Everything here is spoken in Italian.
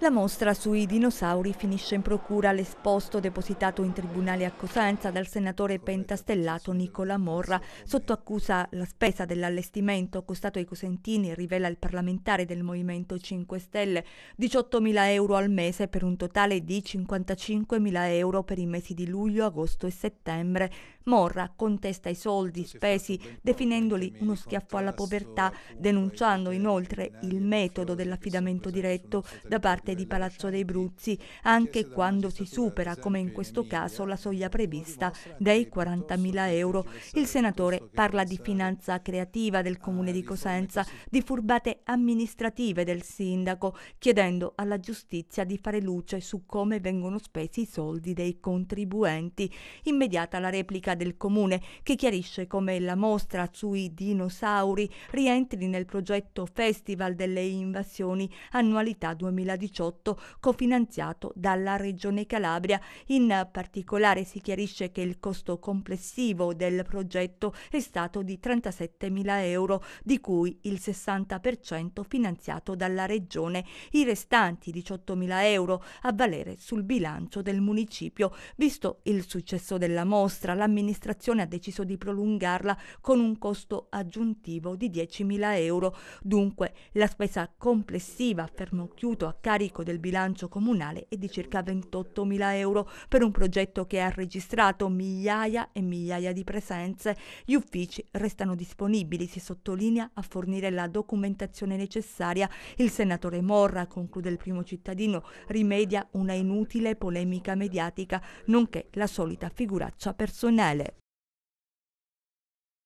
La mostra sui dinosauri finisce in procura l'esposto depositato in tribunale a Cosenza dal senatore pentastellato Nicola Morra. Sotto accusa la spesa dell'allestimento costato ai cosentini, rivela il parlamentare del Movimento 5 Stelle, 18.000 euro al mese per un totale di 55.000 euro per i mesi di luglio, agosto e settembre. Morra contesta i soldi spesi definendoli uno schiaffo alla povertà, denunciando inoltre il metodo dell'affidamento diretto da parte entrate di Palazzo dei Bruzzi, anche quando si supera, come in questo caso, la soglia prevista dei 40.000 euro. Il senatore parla di finanza creativa del comune di Cosenza, di furbate amministrative del sindaco, chiedendo alla giustizia di fare luce su come vengono spesi i soldi dei contribuenti. Immediata la replica del comune che chiarisce come la mostra sui dinosauri rientri nel progetto Festival delle Invasioni annualità 2018 2018 cofinanziato dalla Regione Calabria. In particolare si chiarisce che il costo complessivo del progetto è stato di 37.000 euro, di cui il 60% finanziato dalla Regione, i restanti 18.000 euro a valere sul bilancio del municipio. Visto il successo della mostra, l'amministrazione ha deciso di prolungarla con un costo aggiuntivo di 10.000 euro. Dunque la spesa complessiva, fermo chiuso a carico carico del bilancio comunale è di circa 28.000 euro per un progetto che ha registrato migliaia e migliaia di presenze. Gli uffici restano disponibili, si sottolinea, a fornire la documentazione necessaria. Il senatore Morra, conclude il primo cittadino, rimedia una inutile polemica mediatica, nonché la solita figuraccia personale.